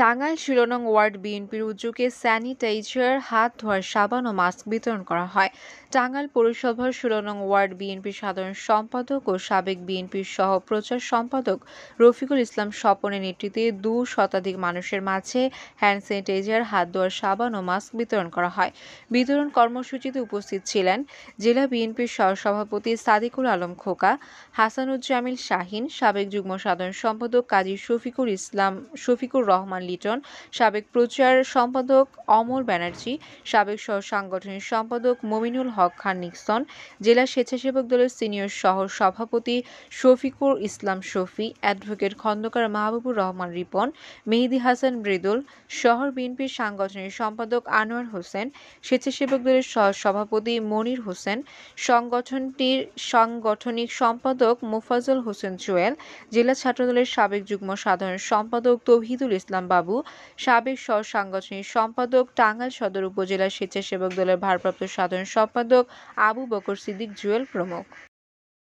টাঙ্গাইল ষোলো ওয়ার্ড বিএনপির উদ্যোগে স্যানিটাইজার হাত ধোয়ার সাবান ও মাস্ক বিতরণ করা হয় টাঙ্গাইল পৌরসভার ষোলো ওয়ার্ড বিএনপির সাধারণ সম্পাদক ও সাবেক বিএনপির সহ প্রচার সম্পাদক রফিকুল ইসলাম স্বপনের নেতৃত্বে দু শতাধিক মানুষের মাঝে হ্যান্ড স্যানিটাইজার হাত ধোয়ার সাবান ও মাস্ক বিতরণ করা হয় বিতরণ কর্মসূচিতে উপস্থিত ছিলেন জেলা বিএনপির সহসভাপতি সাদিকুল আলম খোকা হাসানুজ্জামিল শাহিন সাবেক যুগ্ম সাধারণ সম্পাদক কাজী শফিকুল ইসলাম শফিকুর রহমান লিটন সাবেক প্রচার সম্পাদক অমর ব্যানার্জি সাবেক সহ সাংগঠনিক সম্পাদক মমিনুল হক খান নিক্সন জেলা স্বেচ্ছাসেবক দলের সিনিয়র সহ সভাপতি শফিকুর ইসলাম শফি অ্যাডভোকেট খন্দকার মাহবুবুর রহমান রিপন মেহেদি হাসান মৃদুল শহর বিএনপির সাংগঠনিক সম্পাদক আনোয়ার হোসেন স্বেচ্ছাসেবক দলের সহ সভাপতি মনির হোসেন সংগঠনটির সাংগঠনিক সম্পাদক মোফাজল হোসেন জুয়েল জেলা ছাত্রদলের সাবেক যুগ্ম সাধারণ সম্পাদক তৌহিদুল ইসলাম বাবু সাবেক সাংগঠনিক সম্পাদক টাঙ্গাইল সদর উপজেলা স্বেচ্ছাসেবক দলের ভারপ্রাপ্ত সাধারণ সম্পাদক আবু বকর সিদ্দিক জুয়েল প্রমুখ